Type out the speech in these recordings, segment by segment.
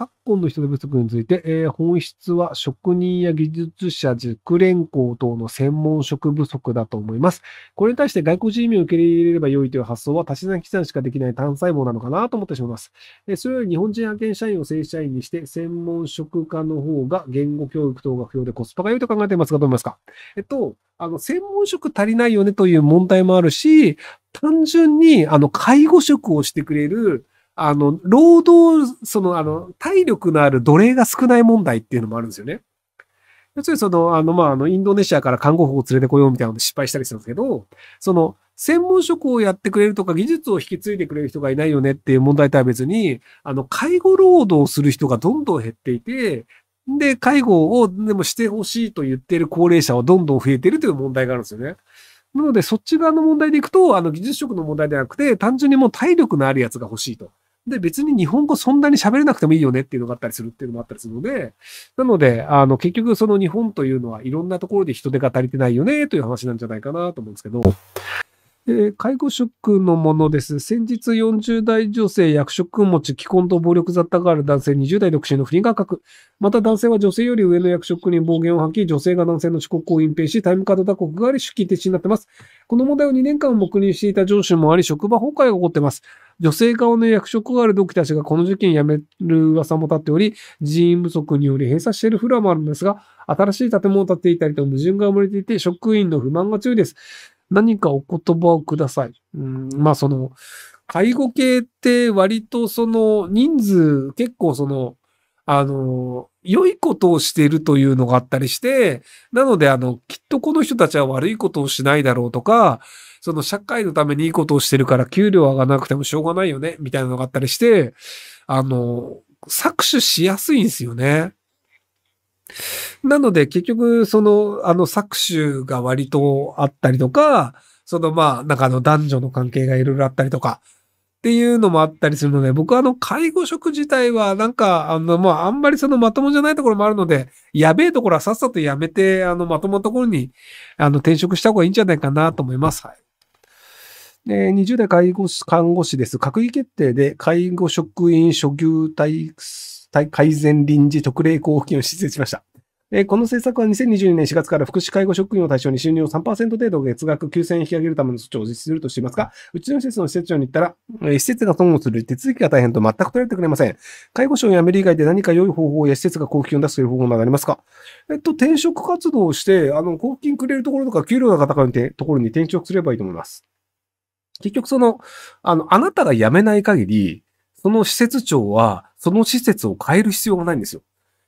昨今の人手不足について、えー、本質は職人や技術者、熟練校等の専門職不足だと思います。これに対して外国人移民を受け入れれば良いという発想は足し算引き算しかできない単細胞なのかなと思ってしまいます。えー、それより日本人派遣社員を正社員にして、専門職化の方が言語教育等が不要でコスパが良いと考えていますが、どう思いますかえっと、あの、専門職足りないよねという問題もあるし、単純に、あの、介護職をしてくれる、あの、労働、その、あの、体力のある奴隷が少ない問題っていうのもあるんですよね。要するにその、あの、まあ、あの、インドネシアから看護婦を連れてこようみたいなので失敗したりするんですけど、その、専門職をやってくれるとか技術を引き継いでくれる人がいないよねっていう問題とは別に、あの、介護労働をする人がどんどん減っていて、で、介護をでもしてほしいと言ってる高齢者はどんどん増えてるという問題があるんですよね。なので、そっち側の問題でいくと、あの、技術職の問題ではなくて、単純にもう体力のあるやつが欲しいと。で、別に日本語そんなに喋れなくてもいいよねっていうのがあったりするっていうのもあったりするので、なので、あの、結局その日本というのはいろんなところで人手が足りてないよねという話なんじゃないかなと思うんですけど、えー、介護職のものです。先日40代女性、役職持ち、既婚と暴力雑多がある男性、20代独身の不倫感覚。また男性は女性より上の役職に暴言を吐き、女性が男性の遅刻を隠蔽し、タイムカード打刻があり、出勤停止になっています。この問題を2年間黙認していた上司もあり、職場崩壊が起こってます。女性側の役職がある同期たちがこの事件辞める噂も立っており、人員不足により閉鎖しているフロアもあるんですが、新しい建物を建っていたりと矛盾が生まれていて、職員の不満が強いです。何かお言葉をください。うん、まあその、介護系って割とその人数結構その、あの、良いことをしているというのがあったりして、なのであの、きっとこの人たちは悪いことをしないだろうとか、その社会のためにいいことをしてるから給料上がらなくてもしょうがないよね、みたいなのがあったりして、あの、搾取しやすいんですよね。なので、結局、その、あの、搾取が割とあったりとか、その、まあ、なんかあの、男女の関係がいろいろあったりとか、っていうのもあったりするので、僕はあの、介護職自体は、なんか、あの、まあ、あんまりそのまともじゃないところもあるので、やべえところはさっさとやめて、あの、まともなところに、あの、転職した方がいいんじゃないかなと思います。はい。で、20代介護士、看護師です。閣議決定で、介護職員初級体策、改善臨時特例交付金を施設しました。えこの政策は2022年4月から福祉介護職員を対象に収入を3%程度月額9000円引き上げるための措置を実施するとしていますが、うちの施設の施設長に言ったら、施設が損をする手続きが大変と全く取られてくれません。介護省を辞める以外で何か良い方法や施設が交付金を出すという方法などありますかえっと、転職活動をして、あの、交付金くれるところとか給料が高いところに転職すればいいと思います。結局その、あの、あなたが辞めない限り、その施設長は、その施設を変える必要がないんですよ。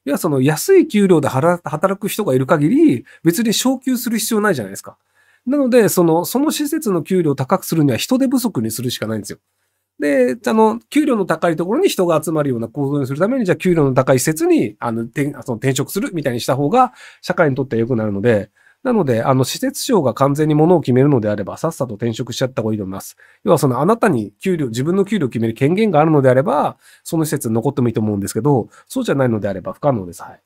要はその安い給料で働く人がいる限り、別に昇給する必要ないじゃないですか。なので、その、その施設の給料を高くするには人手不足にするしかないんですよ。で、あの、給料の高いところに人が集まるような構造にするために、じゃあ給料の高い施設に、あの、転その転職するみたいにした方が、社会にとっては良くなるので、なので、あの、施設長が完全にものを決めるのであれば、さっさと転職しちゃった方がいいと思います。要は、その、あなたに給料、自分の給料を決める権限があるのであれば、その施設に残ってもいいと思うんですけど、そうじゃないのであれば不可能です。はい。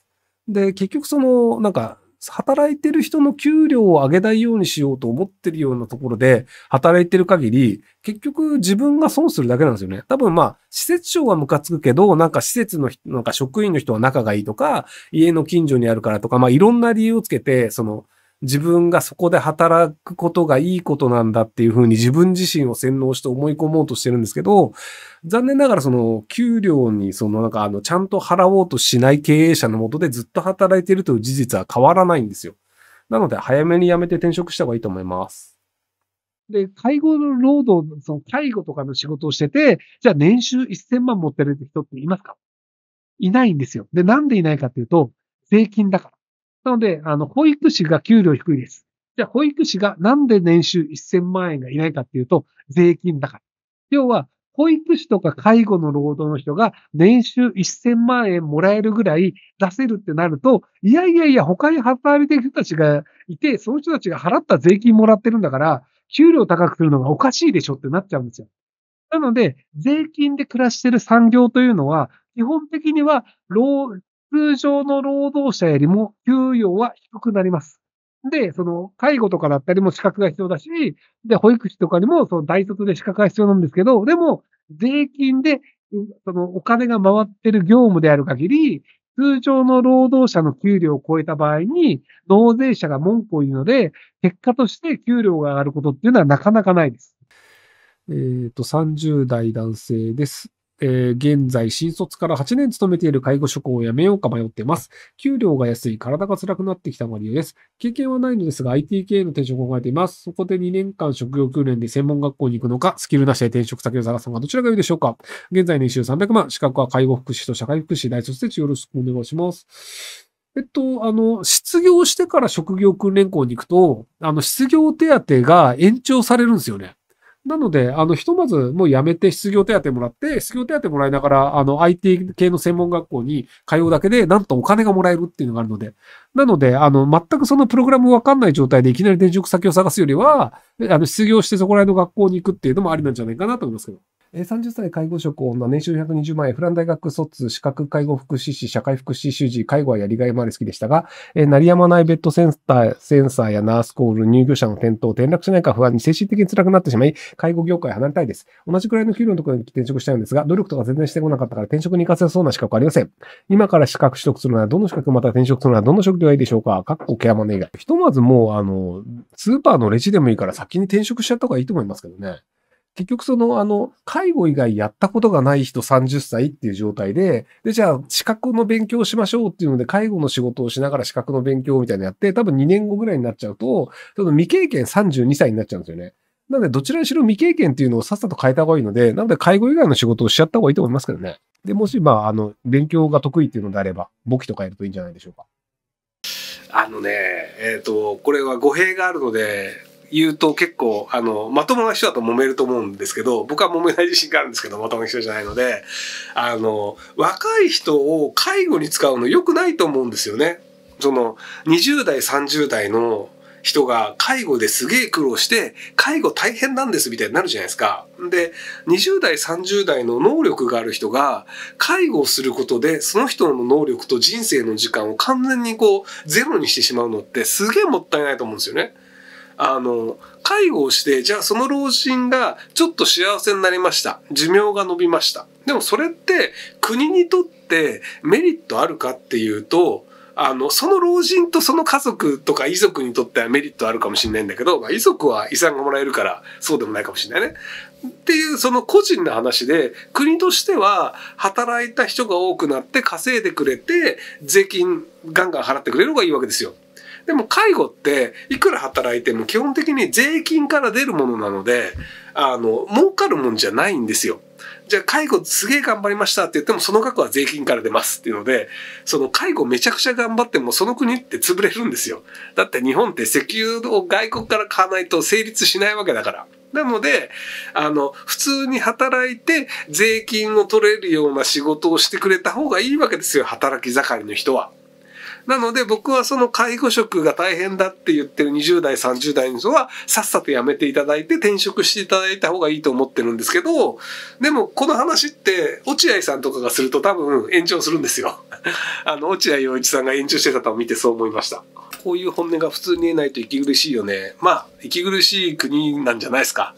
で、結局、その、なんか、働いてる人の給料を上げないようにしようと思ってるようなところで働いてる限り、結局自分が損するだけなんですよね。多分まあ、施設長はムカつくけど、なんか施設の、なんか職員の人は仲がいいとか、家の近所にあるからとか、まあいろんな理由をつけて、その、自分がそこで働くことがいいことなんだっていうふうに自分自身を洗脳して思い込もうとしてるんですけど、残念ながらその給料にそのなんかあのちゃんと払おうとしない経営者のもとでずっと働いているという事実は変わらないんですよ。なので早めに辞めて転職した方がいいと思います。で、介護の労働、その介護とかの仕事をしてて、じゃあ年収1000万持ってる人っていますかいないんですよ。で、なんでいないかっていうと、税金だから。なので、あの、保育士が給料低いです。じゃあ、保育士がなんで年収1000万円がいないかっていうと、税金だから。要は、保育士とか介護の労働の人が年収1000万円もらえるぐらい出せるってなると、いやいやいや、他に働いてる人たちがいて、その人たちが払った税金もらってるんだから、給料高くするのがおかしいでしょってなっちゃうんですよ。なので、税金で暮らしてる産業というのは、基本的には、通常の労働者よりも給与は低くなります。で、その、介護とかだったりも資格が必要だし、で、保育士とかにも、その大卒で資格が必要なんですけど、でも、税金で、その、お金が回ってる業務である限り、通常の労働者の給料を超えた場合に、納税者が文句を言うので、結果として給料が上がることっていうのはなかなかないです。えっ、ー、と、30代男性です。えー、現在、新卒から8年勤めている介護職を辞めようか迷っています。給料が安い、体が辛くなってきたのが理由です。経験はないのですが、IT 系の転職を考えています。そこで2年間職業訓練で専門学校に行くのか、スキルなしで転職先を探すのか、どちらが良いでしょうか。現在、年収300万、資格は介護福祉と社会福祉大卒でよろしくお願いします。えっと、あの、失業してから職業訓練校に行くと、あの、失業手当が延長されるんですよね。なので、あの、ひとまずもうやめて失業手当もらって、失業手当もらいながら、あの、IT 系の専門学校に通うだけで、なんとお金がもらえるっていうのがあるので。なので、あの、全くそのプログラムわかんない状態でいきなり転職先を探すよりは、あの、失業してそこら辺の学校に行くっていうのもありなんじゃないかなと思いますけど。30歳介護職女、年収120万円、フラン大学卒、資格介護福祉士、社会福祉士治、介護はやりがいもあり好きでしたが、えー、鳴りやまないベッドセンター、センサーやナースコール、入居者の転倒、転落しないか不安に精神的に辛くなってしまい、介護業界離れたいです。同じくらいの給料のところに転職したいんですが、努力とか全然してこなかったから転職に活かせそうな資格はありません。今から資格取得するなら、どの資格また転職するなら、どの職業がいいでしょうかかっこケアマネ以外。ひとまずもう、あの、スーパーのレジでもいいから先に転職しちゃった方がいいと思いますけどね。結局その、あの、介護以外やったことがない人30歳っていう状態で、で、じゃあ、資格の勉強しましょうっていうので、介護の仕事をしながら資格の勉強みたいなのやって、多分2年後ぐらいになっちゃうと、その未経験32歳になっちゃうんですよね。なんで、どちらにしろ未経験っていうのをさっさと変えた方がいいので、なので、介護以外の仕事をしちゃった方がいいと思いますけどね。で、もし、まあ、あの、勉強が得意っていうのであれば、簿記とかやるといいんじゃないでしょうか。あのね、えっ、ー、と、これは語弊があるので、言うと結構、あの、まともな人だと揉めると思うんですけど、僕は揉めない自信があるんですけど、まともな人じゃないので、あの、若い人を介護に使うの良くないと思うんですよね。その、20代、30代の人が介護ですげえ苦労して、介護大変なんですみたいになるじゃないですか。で、20代、30代の能力がある人が、介護をすることで、その人の能力と人生の時間を完全にこう、ゼロにしてしまうのってすげえもったいないと思うんですよね。あの、介護をして、じゃあその老人がちょっと幸せになりました。寿命が伸びました。でもそれって国にとってメリットあるかっていうと、あの、その老人とその家族とか遺族にとってはメリットあるかもしれないんだけど、まあ、遺族は遺産がもらえるからそうでもないかもしれないね。っていうその個人の話で、国としては働いた人が多くなって稼いでくれて、税金ガンガン払ってくれる方がいいわけですよ。でも介護っていくら働いても基本的に税金から出るものなので、あの、儲かるもんじゃないんですよ。じゃあ介護すげえ頑張りましたって言ってもその額は税金から出ますっていうので、その介護めちゃくちゃ頑張ってもその国って潰れるんですよ。だって日本って石油を外国から買わないと成立しないわけだから。なので、あの、普通に働いて税金を取れるような仕事をしてくれた方がいいわけですよ、働き盛りの人は。なので僕はその介護職が大変だって言ってる20代、30代の人はさっさと辞めていただいて転職していただいた方がいいと思ってるんですけど、でもこの話って落合さんとかがすると多分延長するんですよ。あの、落合陽一さんが延長してたのを見てそう思いました。こういう本音が普通に言えないと息苦しいよね。まあ、息苦しい国なんじゃないですか。